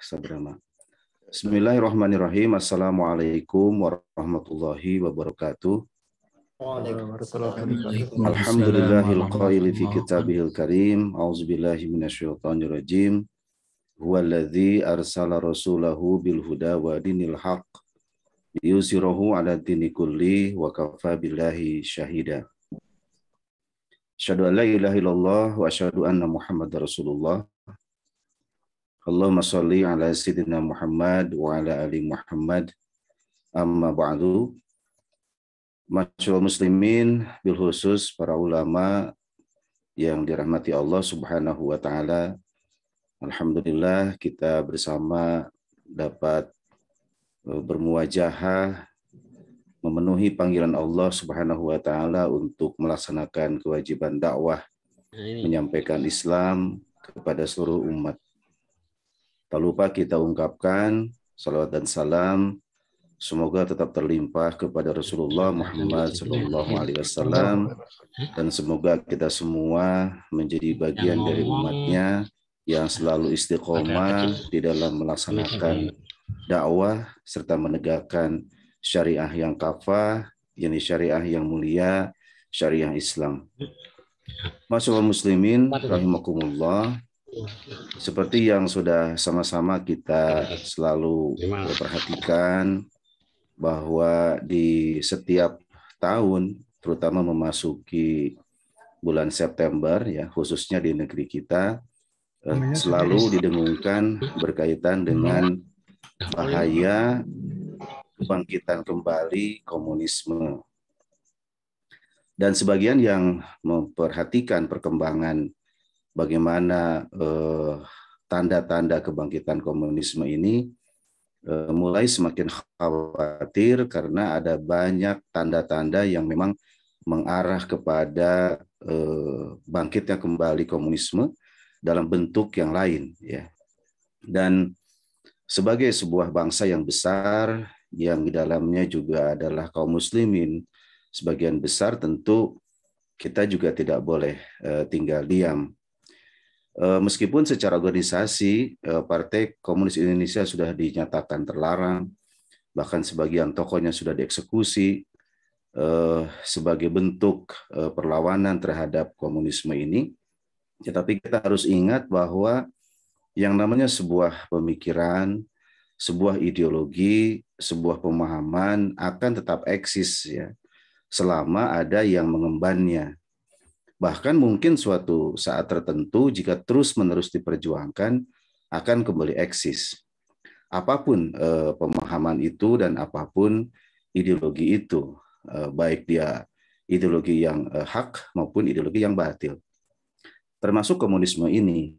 Sabrama. Bismillahirrahmanirrahim. Assalamualaikum warahmatullahi wabarakatuh. Alhamdulillahil qaili fi kitabihil karim. A'udzubillahi minasyaitonir rajim. Huwallazi arsala rasulahu bil huda wa dinil haq liyusirahu ala dini kulli wa kafa billahi syahida. Asyhadu an la ilaha illallah wa asyhadu anna Muhammadar Rasulullah Allahumma salli ala Sayyidina Muhammad wa ala ali Muhammad amma ba'du Masyur muslimin bil khusus para ulama yang dirahmati Allah Subhanahu wa taala. Alhamdulillah kita bersama dapat eh, bermuajahah memenuhi panggilan Allah Subhanahu wa taala untuk melaksanakan kewajiban dakwah menyampaikan Islam kepada seluruh umat. Tak lupa kita ungkapkan salawat dan salam semoga tetap terlimpah kepada Rasulullah Muhammad Shallallahu Alaihi Wasallam dan semoga kita semua menjadi bagian dari umatnya yang selalu istiqomah di dalam melaksanakan dakwah serta menegakkan syariah yang kafah, yakni syariah yang mulia, syariah Islam. Masyaallah muslimin rahimakumullah. Seperti yang sudah sama-sama kita selalu perhatikan bahwa di setiap tahun terutama memasuki bulan September ya khususnya di negeri kita eh, selalu didengungkan berkaitan dengan bahaya kebangkitan kembali komunisme. Dan sebagian yang memperhatikan perkembangan bagaimana eh, tanda-tanda eh, kebangkitan komunisme ini eh, mulai semakin khawatir karena ada banyak tanda-tanda yang memang mengarah kepada eh, bangkitnya kembali komunisme dalam bentuk yang lain ya. Dan sebagai sebuah bangsa yang besar yang di dalamnya juga adalah kaum muslimin sebagian besar tentu kita juga tidak boleh eh, tinggal diam Eh, meskipun secara organisasi eh, Partai Komunis Indonesia sudah dinyatakan terlarang, bahkan sebagian tokohnya sudah dieksekusi eh, sebagai bentuk perlawanan terhadap komunisme ini. Tetapi ya, kita harus ingat bahwa yang namanya sebuah pemikiran, sebuah ideologi, sebuah pemahaman akan tetap eksis ya selama ada yang mengembannya. Bahkan mungkin suatu saat tertentu jika terus-menerus diperjuangkan akan kembali eksis. Apapun eh, pemahaman itu dan apapun ideologi itu, eh, baik dia ideologi yang eh, hak maupun ideologi yang batil. Termasuk komunisme ini.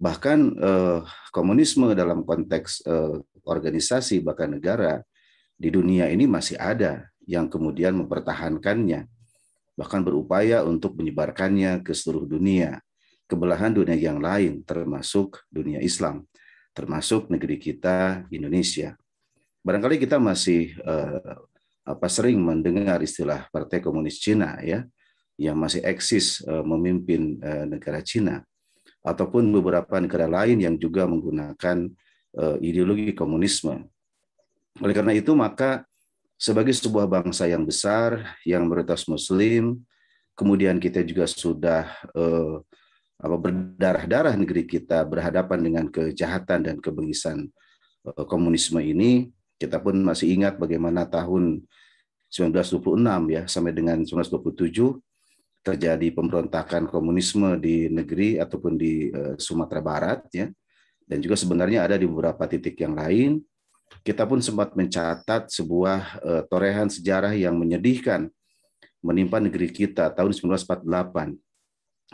Bahkan eh, komunisme dalam konteks eh, organisasi bahkan negara di dunia ini masih ada yang kemudian mempertahankannya bahkan berupaya untuk menyebarkannya ke seluruh dunia, kebelahan dunia yang lain termasuk dunia Islam, termasuk negeri kita Indonesia. Barangkali kita masih eh, apa sering mendengar istilah Partai Komunis Cina ya yang masih eksis eh, memimpin eh, negara Cina ataupun beberapa negara lain yang juga menggunakan eh, ideologi komunisme. Oleh karena itu maka sebagai sebuah bangsa yang besar, yang meretas Muslim, kemudian kita juga sudah eh, apa berdarah-darah negeri kita berhadapan dengan kejahatan dan kebengisan eh, komunisme ini, kita pun masih ingat bagaimana tahun 1926 ya sampai dengan 1927 terjadi pemberontakan komunisme di negeri ataupun di eh, Sumatera Barat ya. Dan juga sebenarnya ada di beberapa titik yang lain kita pun sempat mencatat sebuah eh, torehan sejarah yang menyedihkan menimpa negeri kita tahun 1948.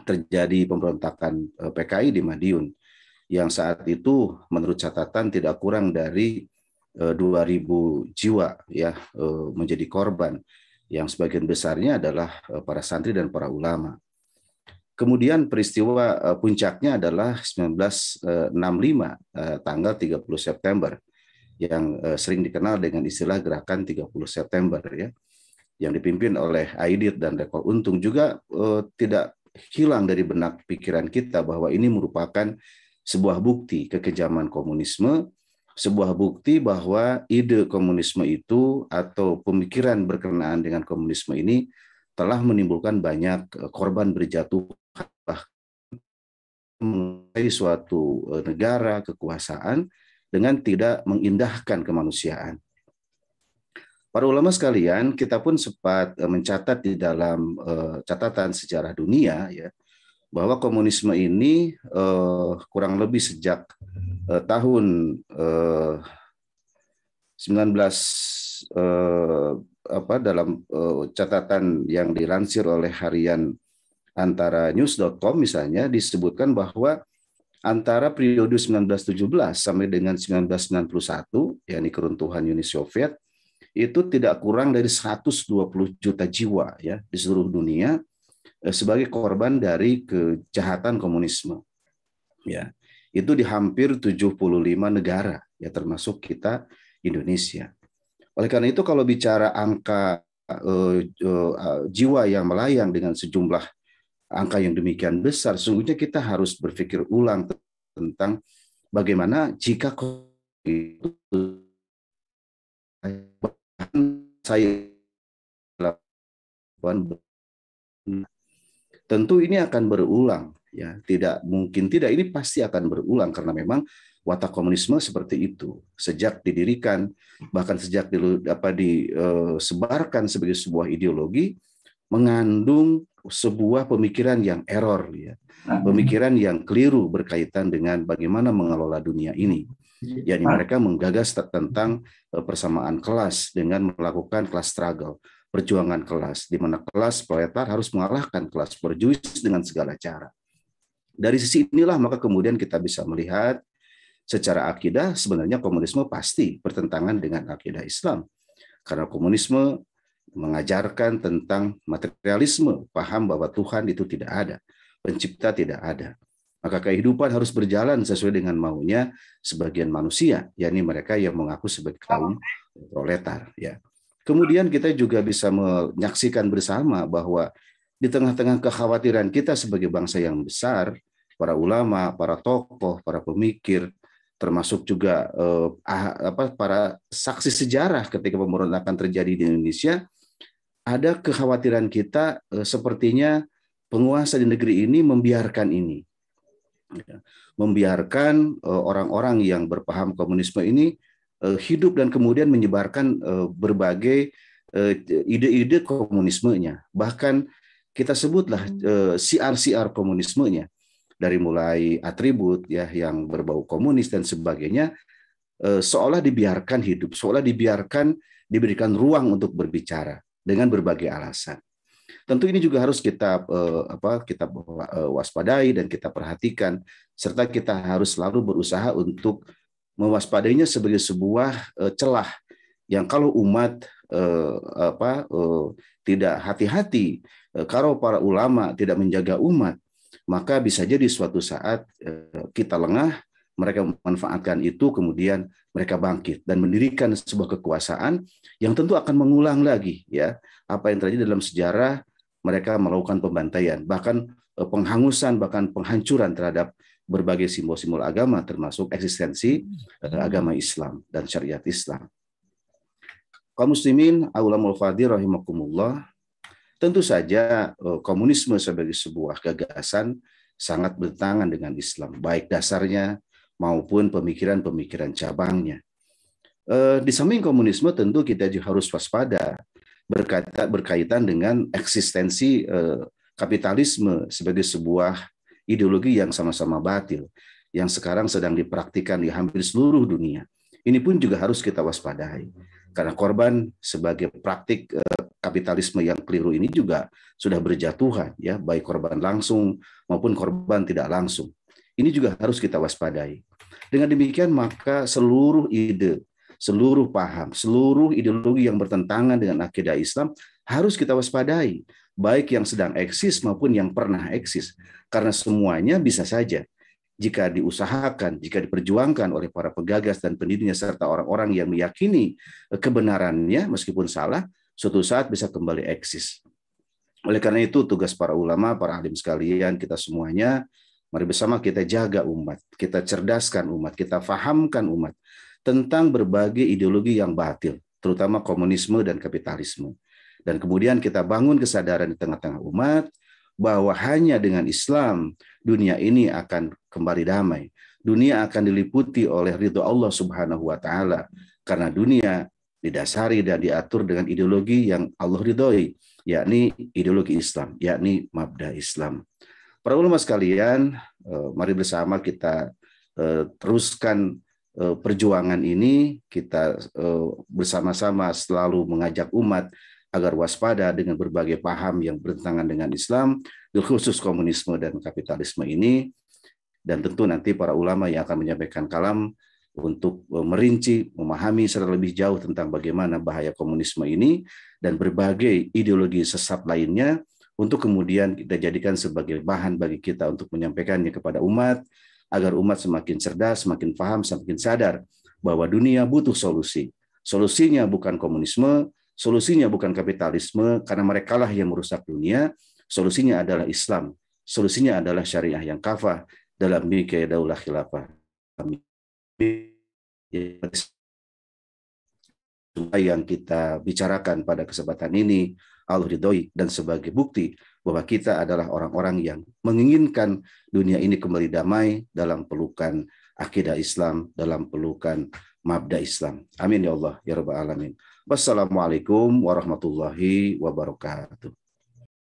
Terjadi pemberontakan eh, PKI di Madiun yang saat itu menurut catatan tidak kurang dari uh, eh, 2000 jiwa ya menjadi korban yang sebagian besarnya adalah para santri dan para ulama. Kemudian peristiwa puncaknya adalah 1965 tanggal 30 September yang uh, sering dikenal dengan istilah gerakan 30 September ya yang dipimpin oleh Aidit dan Rekor Untung juga uh, tidak hilang dari benak pikiran kita bahwa ini merupakan sebuah bukti kekejaman komunisme, sebuah bukti bahwa ide komunisme itu atau pemikiran berkenaan dengan komunisme ini telah menimbulkan banyak eh, korban berjatuhan bahkan mengenai suatu negara kekuasaan dengan tidak mengindahkan kemanusiaan. Para ulama sekalian, kita pun sempat eh, mencatat di dalam eh, catatan sejarah dunia ya bahwa komunisme ini eh, kurang lebih sejak tahun 19 apa dalam catatan yang dilansir oleh harian antara news.com misalnya disebutkan bahwa antara periode 1917 sampai dengan 1991 yakni keruntuhan Uni Soviet itu tidak kurang dari 120 juta jiwa ya di seluruh dunia eh, sebagai korban dari kejahatan komunisme. Ya. Itu di hampir 75 negara ya termasuk kita Indonesia. Oleh karena itu kalau bicara angka eh, eh, jiwa yang melayang dengan sejumlah angka yang demikian besar, sesungguhnya kita harus berpikir ulang tentang bagaimana jika saya tentu ini akan berulang ya tidak mungkin tidak ini pasti akan berulang karena memang watak komunisme seperti itu sejak didirikan bahkan sejak di, apa eh, disebarkan sebagai sebuah ideologi mengandung sebuah pemikiran yang error ya nah. pemikiran yang keliru berkaitan dengan bagaimana mengelola dunia ini iya. Jadi nah. mereka menggagas tentang eh, persamaan kelas dengan melakukan kelas struggle perjuangan kelas di mana kelas proletar harus mengalahkan kelas berjuis dengan segala cara dari sisi inilah maka kemudian kita bisa melihat secara akidah sebenarnya komunisme pasti bertentangan dengan akidah Islam karena komunisme mengajarkan tentang materialisme, paham bahwa Tuhan itu tidak ada, pencipta tidak ada. Maka kehidupan harus berjalan sesuai dengan maunya sebagian manusia, yakni mereka yang mengaku sebagai kaum proletar. Ya. Kemudian kita juga bisa menyaksikan bersama bahwa di tengah-tengah kekhawatiran kita sebagai bangsa yang besar, para ulama, para tokoh, para pemikir, termasuk juga eh, ah, apa, para saksi sejarah ketika pemberontakan terjadi di Indonesia, ada kekhawatiran kita eh, sepertinya penguasa di negeri ini membiarkan ini. Ya, membiarkan eh, orang-orang yang berpaham komunisme ini eh, hidup dan kemudian menyebarkan berbagai ide-ide komunismenya. Bahkan kita sebutlah siar-siar komunismenya dari mulai atribut ya yang berbau komunis dan sebagainya seolah dibiarkan hidup, seolah dibiarkan diberikan ruang untuk berbicara dengan berbagai alasan. Tentu ini juga harus kita eh, apa kita eh, waspadai dan kita perhatikan serta kita harus selalu berusaha untuk mewaspadainya sebagai sebuah eh, celah yang kalau umat eh, apa eh, tidak hati-hati eh, kalau para ulama tidak menjaga umat maka bisa jadi suatu saat eh, kita lengah mereka memanfaatkan itu, kemudian mereka bangkit dan mendirikan sebuah kekuasaan yang tentu akan mengulang lagi ya apa yang terjadi dalam sejarah mereka melakukan pembantaian, bahkan eh, penghangusan, bahkan penghancuran terhadap berbagai simbol-simbol agama, termasuk eksistensi eh, hmm. agama Islam dan syariat Islam. Kaum muslimin, aulamul fadil rahimakumullah, tentu saja eh, komunisme sebagai sebuah gagasan sangat bertentangan dengan Islam, baik dasarnya maupun pemikiran-pemikiran cabangnya. Eh, di samping komunisme tentu kita juga harus waspada berkaitan, berkaitan dengan eksistensi eh, kapitalisme sebagai sebuah ideologi yang sama-sama batil yang sekarang sedang dipraktikan di hampir seluruh dunia. Ini pun juga harus kita waspadai karena korban sebagai praktik eh, kapitalisme yang keliru ini juga sudah berjatuhan ya baik korban langsung maupun korban tidak langsung ini juga harus kita waspadai. Dengan demikian maka seluruh ide, seluruh paham, seluruh ideologi yang bertentangan dengan akidah Islam harus kita waspadai, baik yang sedang eksis maupun yang pernah eksis. Karena semuanya bisa saja jika diusahakan, jika diperjuangkan oleh para pegagas dan pendirinya serta orang-orang yang meyakini kebenarannya meskipun salah, suatu saat bisa kembali eksis. Oleh karena itu tugas para ulama, para alim sekalian, kita semuanya Mari bersama kita jaga umat, kita cerdaskan umat, kita fahamkan umat tentang berbagai ideologi yang batil, terutama komunisme dan kapitalisme. Dan kemudian kita bangun kesadaran di tengah-tengah umat bahwa hanya dengan Islam dunia ini akan kembali damai. Dunia akan diliputi oleh ridho Allah Subhanahu wa taala karena dunia didasari dan diatur dengan ideologi yang Allah ridhoi, yakni ideologi Islam, yakni mabda Islam. Para ulama sekalian, eh, mari bersama kita eh, teruskan eh, perjuangan ini, kita bersama-sama selalu mengajak umat agar waspada dengan berbagai paham yang bertentangan dengan Islam, khusus komunisme dan kapitalisme ini. Dan tentu nanti para ulama yang akan menyampaikan kalam untuk merinci, memahami secara lebih jauh tentang bagaimana bahaya komunisme ini dan berbagai ideologi sesat lainnya untuk kemudian kita jadikan sebagai bahan bagi kita untuk menyampaikannya kepada umat agar umat semakin cerdas, semakin paham, semakin sadar bahwa dunia butuh solusi. Solusinya bukan komunisme, solusinya bukan kapitalisme karena merekalah yang merusak dunia, solusinya adalah Islam, solusinya adalah syariah yang kafah dalam mikir daulah khilafah. Amin yang kita bicarakan pada kesempatan ini, Allah ridhoi dan sebagai bukti bahwa kita adalah orang-orang yang menginginkan dunia ini kembali damai dalam pelukan akidah Islam, dalam pelukan mabda Islam. Amin ya Allah ya rabbal alamin. Wassalamualaikum warahmatullahi wabarakatuh.